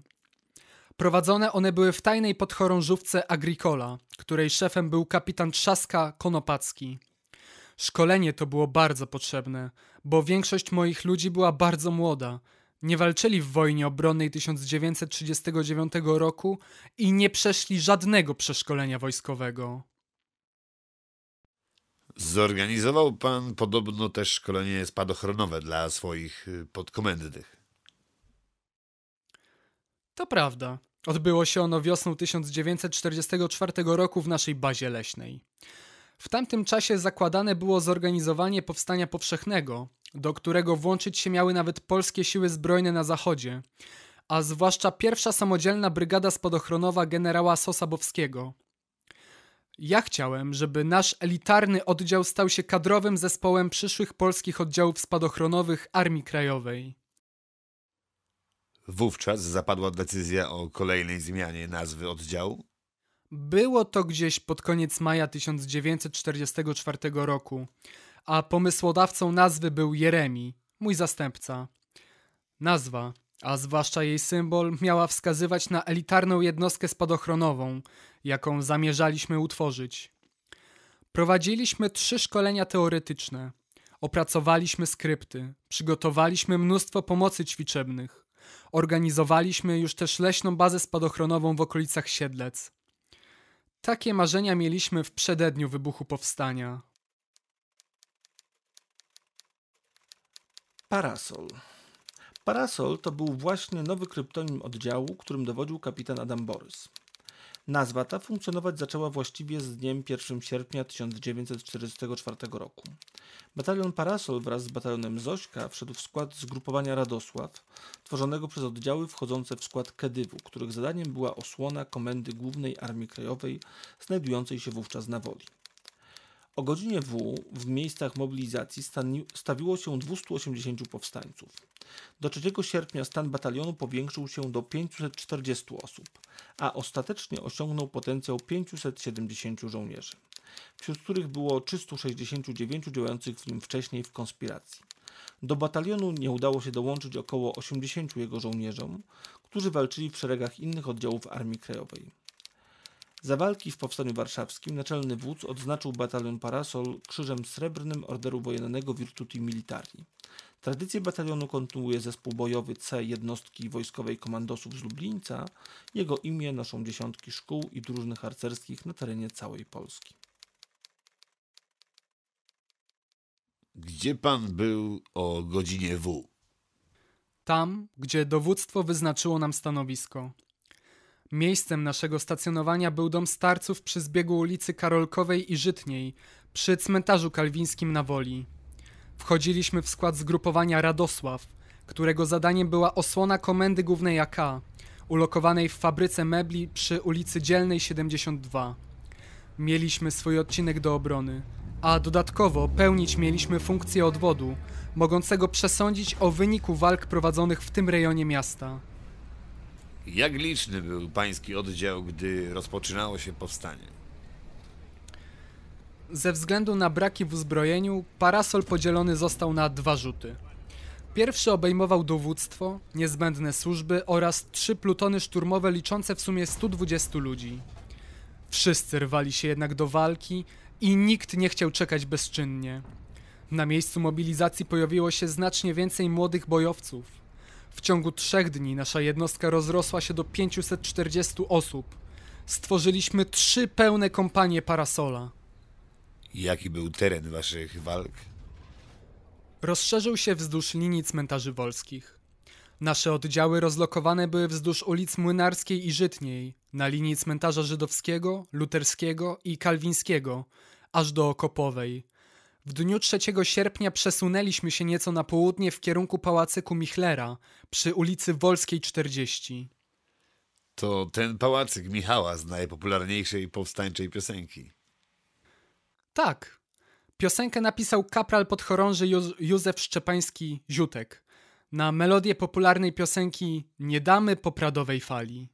Prowadzone one były w tajnej podchorążówce Agricola, której szefem był kapitan Trzaska Konopacki. Szkolenie to było bardzo potrzebne, bo większość moich ludzi była bardzo młoda. Nie walczyli w wojnie obronnej 1939 roku i nie przeszli żadnego przeszkolenia wojskowego. Zorganizował pan podobno też szkolenie spadochronowe dla swoich y, podkomendnych. To prawda. Odbyło się ono wiosną 1944 roku w naszej bazie leśnej. W tamtym czasie zakładane było zorganizowanie powstania powszechnego, do którego włączyć się miały nawet polskie siły zbrojne na zachodzie, a zwłaszcza pierwsza samodzielna brygada spadochronowa generała Sosabowskiego – ja chciałem, żeby nasz elitarny oddział stał się kadrowym zespołem przyszłych polskich oddziałów spadochronowych Armii Krajowej. Wówczas zapadła decyzja o kolejnej zmianie nazwy oddziału? Było to gdzieś pod koniec maja 1944 roku, a pomysłodawcą nazwy był Jeremi, mój zastępca. Nazwa a zwłaszcza jej symbol, miała wskazywać na elitarną jednostkę spadochronową, jaką zamierzaliśmy utworzyć. Prowadziliśmy trzy szkolenia teoretyczne, opracowaliśmy skrypty, przygotowaliśmy mnóstwo pomocy ćwiczebnych, organizowaliśmy już też leśną bazę spadochronową w okolicach Siedlec. Takie marzenia mieliśmy w przededniu wybuchu powstania. Parasol. Parasol to był właśnie nowy kryptonim oddziału, którym dowodził kapitan Adam Borys. Nazwa ta funkcjonować zaczęła właściwie z dniem 1 sierpnia 1944 roku. Batalion Parasol wraz z batalionem Zośka wszedł w skład zgrupowania Radosław, tworzonego przez oddziały wchodzące w skład Kedywu, których zadaniem była osłona Komendy Głównej Armii Krajowej, znajdującej się wówczas na Woli. O godzinie W w miejscach mobilizacji stawiło się 280 powstańców. Do 3 sierpnia stan batalionu powiększył się do 540 osób, a ostatecznie osiągnął potencjał 570 żołnierzy, wśród których było 369 działających w nim wcześniej w konspiracji. Do batalionu nie udało się dołączyć około 80 jego żołnierzom, którzy walczyli w szeregach innych oddziałów Armii Krajowej. Za walki w Powstaniu Warszawskim naczelny wódz odznaczył batalion Parasol Krzyżem Srebrnym Orderu Wojennego Virtuti Militari. Tradycję batalionu kontynuuje zespół bojowy C jednostki wojskowej komandosów z Lublińca. Jego imię noszą dziesiątki szkół i drużyn harcerskich na terenie całej Polski. Gdzie pan był o godzinie W? Tam, gdzie dowództwo wyznaczyło nam stanowisko. Miejscem naszego stacjonowania był dom starców przy zbiegu ulicy Karolkowej i Żytniej, przy cmentarzu kalwińskim na Woli. Wchodziliśmy w skład zgrupowania Radosław, którego zadaniem była osłona komendy głównej AK, ulokowanej w fabryce mebli przy ulicy Dzielnej 72. Mieliśmy swój odcinek do obrony, a dodatkowo pełnić mieliśmy funkcję odwodu, mogącego przesądzić o wyniku walk prowadzonych w tym rejonie miasta. Jak liczny był pański oddział, gdy rozpoczynało się powstanie? Ze względu na braki w uzbrojeniu, parasol podzielony został na dwa rzuty. Pierwszy obejmował dowództwo, niezbędne służby oraz trzy plutony szturmowe liczące w sumie 120 ludzi. Wszyscy rwali się jednak do walki i nikt nie chciał czekać bezczynnie. Na miejscu mobilizacji pojawiło się znacznie więcej młodych bojowców. W ciągu trzech dni nasza jednostka rozrosła się do 540 osób. Stworzyliśmy trzy pełne kompanie parasola. Jaki był teren waszych walk? Rozszerzył się wzdłuż linii cmentarzy wolskich. Nasze oddziały rozlokowane były wzdłuż ulic Młynarskiej i Żytniej, na linii cmentarza żydowskiego, luterskiego i kalwińskiego, aż do Okopowej, w dniu 3 sierpnia przesunęliśmy się nieco na południe w kierunku pałacyku Michlera przy ulicy Wolskiej 40. To ten pałacyk Michała z najpopularniejszej powstańczej piosenki. Tak. Piosenkę napisał kapral podchorąży Jó- Józef Szczepański-Ziutek na melodię popularnej piosenki Nie damy popradowej fali.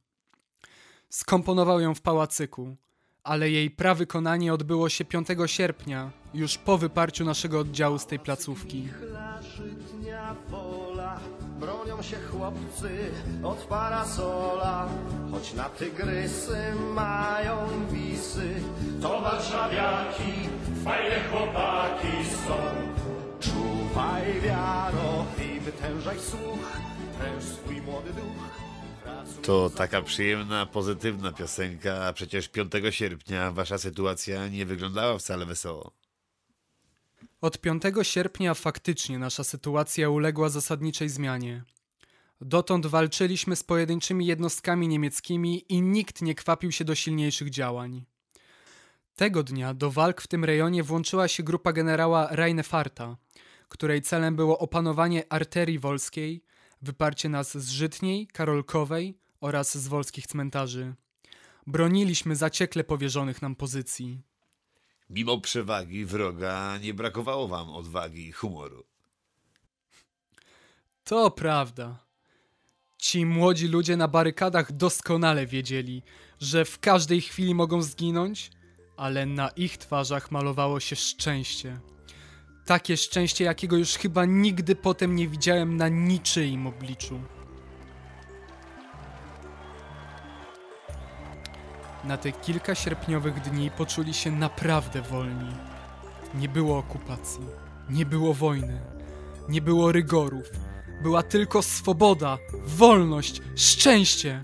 Skomponował ją w pałacyku, ale jej prawykonanie odbyło się 5 sierpnia już po wyparciu naszego oddziału z tej placówki. bronią się chłopcy od parasola, choć na tygrysy mają wisy. To warszawiaki, fajne chłopaki są. Czuwaj wiaro i wytężaj słuch, swój młody duch. To taka przyjemna, pozytywna piosenka, a przecież 5 sierpnia wasza sytuacja nie wyglądała wcale wesoło. Od 5 sierpnia faktycznie nasza sytuacja uległa zasadniczej zmianie. Dotąd walczyliśmy z pojedynczymi jednostkami niemieckimi i nikt nie kwapił się do silniejszych działań. Tego dnia do walk w tym rejonie włączyła się grupa generała Reinefarta, której celem było opanowanie arterii wolskiej, wyparcie nas z Żytniej, Karolkowej oraz z wolskich cmentarzy. Broniliśmy zaciekle powierzonych nam pozycji. Mimo przewagi wroga nie brakowało wam odwagi i humoru. To prawda. Ci młodzi ludzie na barykadach doskonale wiedzieli, że w każdej chwili mogą zginąć, ale na ich twarzach malowało się szczęście. Takie szczęście, jakiego już chyba nigdy potem nie widziałem na niczyim obliczu. Na te kilka sierpniowych dni poczuli się naprawdę wolni. Nie było okupacji, nie było wojny, nie było rygorów. Była tylko swoboda, wolność, szczęście.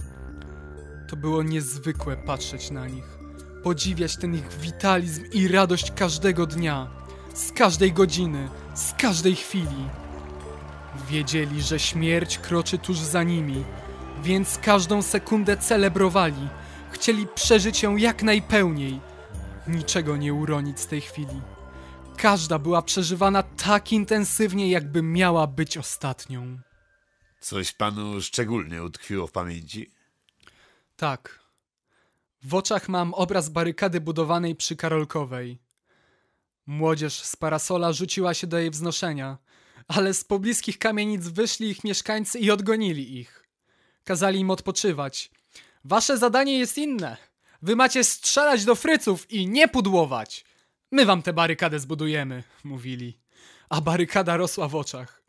To było niezwykłe patrzeć na nich, podziwiać ten ich witalizm i radość każdego dnia, z każdej godziny, z każdej chwili. Wiedzieli, że śmierć kroczy tuż za nimi, więc każdą sekundę celebrowali – Chcieli przeżyć ją jak najpełniej. Niczego nie uronić z tej chwili. Każda była przeżywana tak intensywnie, jakby miała być ostatnią. Coś panu szczególnie utkwiło w pamięci? Tak. W oczach mam obraz barykady budowanej przy Karolkowej. Młodzież z parasola rzuciła się do jej wznoszenia, ale z pobliskich kamienic wyszli ich mieszkańcy i odgonili ich. Kazali im odpoczywać – Wasze zadanie jest inne. Wy macie strzelać do fryców i nie pudłować. My wam tę barykadę zbudujemy, mówili. A barykada rosła w oczach.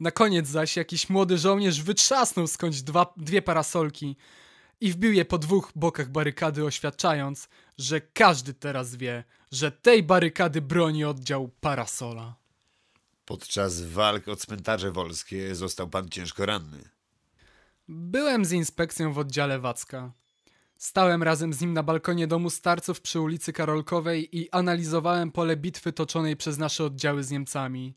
Na koniec zaś jakiś młody żołnierz wytrzasnął skądś dwa, dwie parasolki i wbił je po dwóch bokach barykady, oświadczając, że każdy teraz wie, że tej barykady broni oddział parasola. Podczas walk o cmentarze wolskie został pan ciężko ranny. Byłem z inspekcją w oddziale Wacka. Stałem razem z nim na balkonie domu starców przy ulicy Karolkowej i analizowałem pole bitwy toczonej przez nasze oddziały z Niemcami.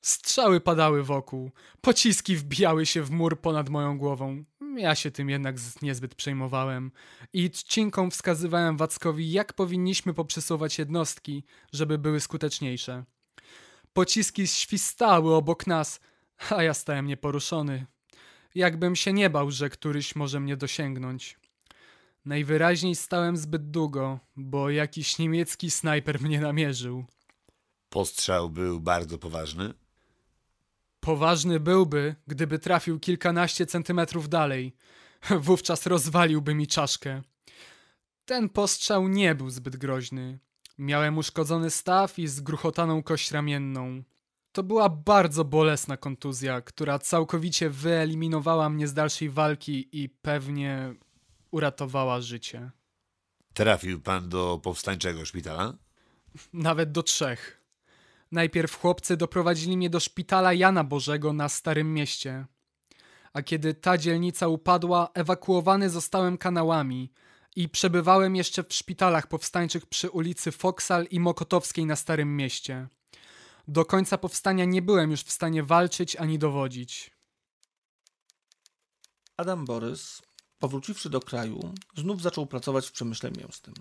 Strzały padały wokół, pociski wbijały się w mur ponad moją głową. Ja się tym jednak niezbyt przejmowałem i czcinką wskazywałem Wackowi, jak powinniśmy poprzesuwać jednostki, żeby były skuteczniejsze. Pociski świstały obok nas, a ja stałem nieporuszony, jakbym się nie bał, że któryś może mnie dosięgnąć. Najwyraźniej stałem zbyt długo, bo jakiś niemiecki snajper mnie namierzył. Postrzał był bardzo poważny? Poważny byłby, gdyby trafił kilkanaście centymetrów dalej. Wówczas rozwaliłby mi czaszkę. Ten postrzał nie był zbyt groźny. Miałem uszkodzony staw i zgruchotaną kość ramienną. To była bardzo bolesna kontuzja, która całkowicie wyeliminowała mnie z dalszej walki i pewnie uratowała życie. Trafił pan do powstańczego szpitala? Nawet do trzech. Najpierw chłopcy doprowadzili mnie do szpitala Jana Bożego na Starym Mieście. A kiedy ta dzielnica upadła, ewakuowany zostałem kanałami i przebywałem jeszcze w szpitalach powstańczych przy ulicy Foksal i Mokotowskiej na Starym Mieście. Do końca powstania nie byłem już w stanie walczyć ani dowodzić. Adam Borys, powróciwszy do kraju, znów zaczął pracować w przemyśle mięsnym.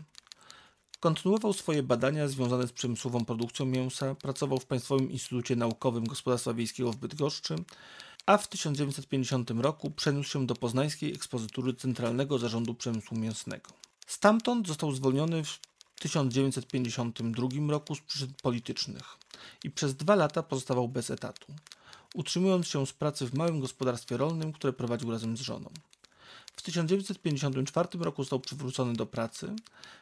Kontynuował swoje badania związane z przemysłową produkcją mięsa, pracował w Państwowym Instytucie Naukowym Gospodarstwa Wiejskiego w Bydgoszczy, a w 1950 roku przeniósł się do poznańskiej ekspozytury Centralnego Zarządu Przemysłu Mięsnego. Stamtąd został zwolniony w 1952 roku z przyczyn politycznych i przez dwa lata pozostawał bez etatu, utrzymując się z pracy w małym gospodarstwie rolnym, które prowadził razem z żoną. W 1954 roku został przywrócony do pracy,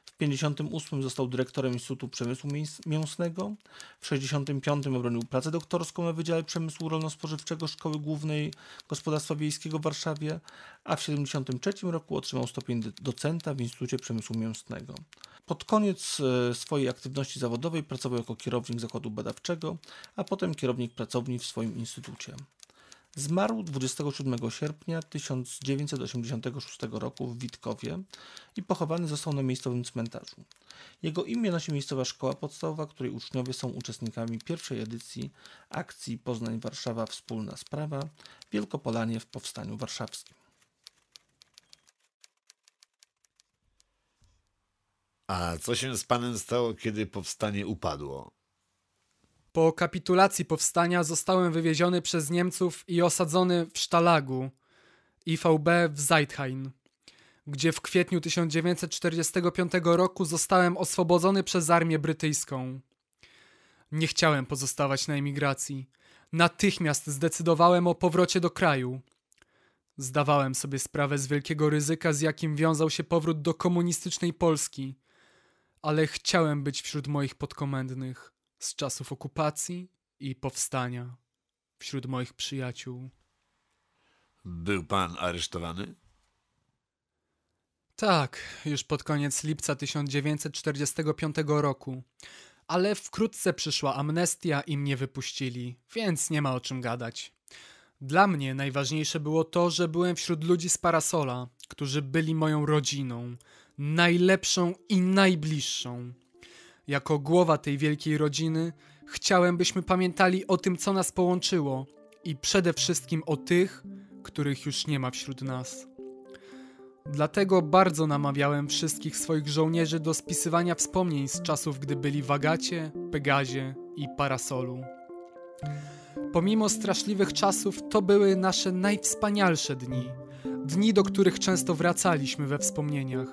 w 1958 został dyrektorem Instytutu Przemysłu Mięsnego, w 1965 obronił pracę doktorską na Wydziale Przemysłu Rolno-Spożywczego Szkoły Głównej Gospodarstwa Wiejskiego w Warszawie, a w 1973 roku otrzymał stopień docenta w Instytucie Przemysłu Mięsnego. Pod koniec e, swojej aktywności zawodowej pracował jako kierownik zakładu badawczego, a potem kierownik pracowni w swoim instytucie. Zmarł 27 sierpnia 1986 roku w Witkowie i pochowany został na miejscowym cmentarzu. Jego imię nosi miejscowa szkoła podstawowa, której uczniowie są uczestnikami pierwszej edycji akcji Poznań-Warszawa Wspólna Sprawa Wielkopolanie w Powstaniu Warszawskim. A co się z panem stało, kiedy powstanie upadło? Po kapitulacji powstania zostałem wywieziony przez Niemców i osadzony w Sztalagu, IVB w Zeithain, gdzie w kwietniu 1945 roku zostałem oswobodzony przez armię brytyjską. Nie chciałem pozostawać na emigracji. Natychmiast zdecydowałem o powrocie do kraju. Zdawałem sobie sprawę z wielkiego ryzyka, z jakim wiązał się powrót do komunistycznej Polski, ale chciałem być wśród moich podkomendnych z czasów okupacji i powstania wśród moich przyjaciół. Był pan aresztowany? Tak, już pod koniec lipca 1945 roku. Ale wkrótce przyszła amnestia i mnie wypuścili, więc nie ma o czym gadać. Dla mnie najważniejsze było to, że byłem wśród ludzi z parasola, którzy byli moją rodziną, najlepszą i najbliższą. Jako głowa tej wielkiej rodziny, chciałem, byśmy pamiętali o tym, co nas połączyło i przede wszystkim o tych, których już nie ma wśród nas. Dlatego bardzo namawiałem wszystkich swoich żołnierzy do spisywania wspomnień z czasów, gdy byli w Agacie, Pegazie i Parasolu. Pomimo straszliwych czasów, to były nasze najwspanialsze dni. Dni, do których często wracaliśmy we wspomnieniach.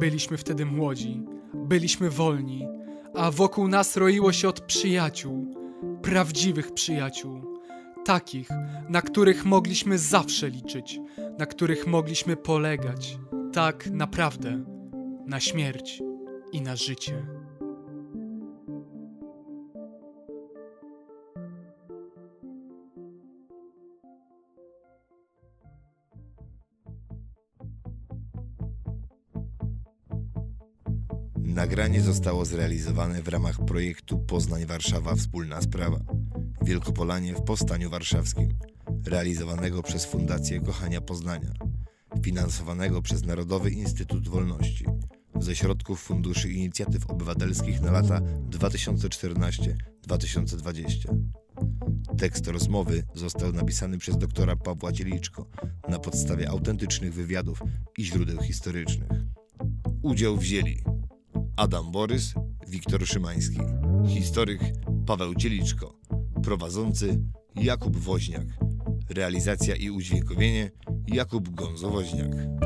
Byliśmy wtedy młodzi, Byliśmy wolni, a wokół nas roiło się od przyjaciół, prawdziwych przyjaciół, takich, na których mogliśmy zawsze liczyć, na których mogliśmy polegać, tak naprawdę, na śmierć i na życie. Nagranie zostało zrealizowane w ramach projektu Poznań-Warszawa Wspólna Sprawa Wielkopolanie w Powstaniu Warszawskim, realizowanego przez Fundację Kochania Poznania, finansowanego przez Narodowy Instytut Wolności ze środków Funduszy Inicjatyw Obywatelskich na lata 2014-2020. Tekst rozmowy został napisany przez doktora Pawła Cieliczko na podstawie autentycznych wywiadów i źródeł historycznych. Udział wzięli Adam Borys, Wiktor Szymański, historyk Paweł Cieliczko, prowadzący Jakub Woźniak, realizacja i udźwiękowienie Jakub Gonzo-Woźniak.